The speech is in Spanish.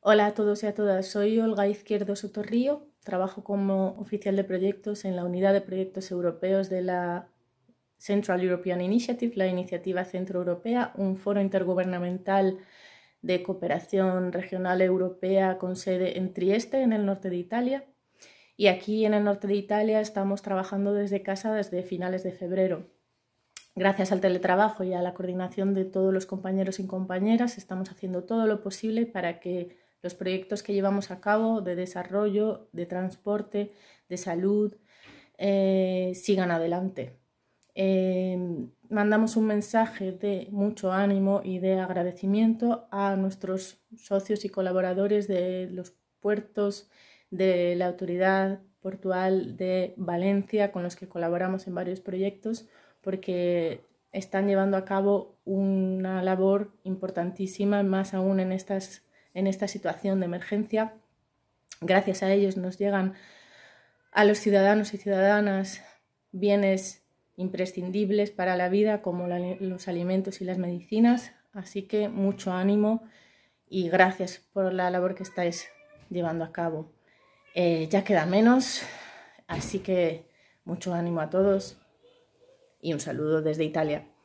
Hola a todos y a todas, soy Olga Izquierdo Sotorrío, trabajo como oficial de proyectos en la Unidad de Proyectos Europeos de la Central European Initiative, la iniciativa Centro centroeuropea, un foro intergubernamental de cooperación regional europea con sede en Trieste, en el norte de Italia. Y aquí en el norte de Italia estamos trabajando desde casa desde finales de febrero. Gracias al teletrabajo y a la coordinación de todos los compañeros y compañeras, estamos haciendo todo lo posible para que los proyectos que llevamos a cabo de desarrollo, de transporte, de salud, eh, sigan adelante. Em, mandamos un mensaje de mucho ánimo y de agradecimiento a nuestros socios y colaboradores de los puertos de la autoridad portual de Valencia con los que colaboramos en varios proyectos porque están llevando a cabo una labor importantísima, más aún en estas en esta situación de emergencia. Gracias a ellos nos llegan a los ciudadanos y ciudadanas bienes imprescindibles para la vida como los alimentos y las medicinas. Así que mucho ánimo y gracias por la labor que estáis llevando a cabo. Eh, ya queda menos, así que mucho ánimo a todos y un saludo desde Italia.